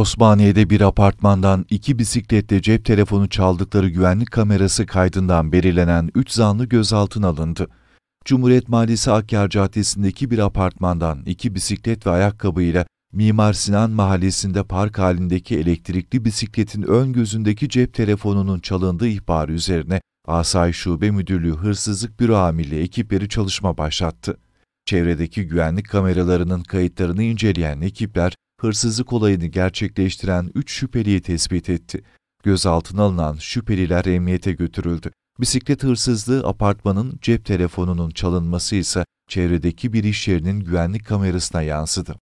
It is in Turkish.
Osmaniye'de bir apartmandan iki bisikletle cep telefonu çaldıkları güvenlik kamerası kaydından belirlenen 3 zanlı gözaltına alındı. Cumhuriyet Mahallesi Akyar Caddesi'ndeki bir apartmandan iki bisiklet ve ayakkabıyla Mimar Sinan Mahallesi'nde park halindeki elektrikli bisikletin ön gözündeki cep telefonunun çalındığı ihbarı üzerine Asayiş Şube Müdürlüğü Hırsızlık Büro Amirliği ekipleri çalışma başlattı. Çevredeki güvenlik kameralarının kayıtlarını inceleyen ekipler, hırsızlık olayını gerçekleştiren 3 şüpheliyi tespit etti. Gözaltına alınan şüpheliler emniyete götürüldü. Bisiklet hırsızlığı apartmanın cep telefonunun çalınması ise çevredeki bir iş yerinin güvenlik kamerasına yansıdı.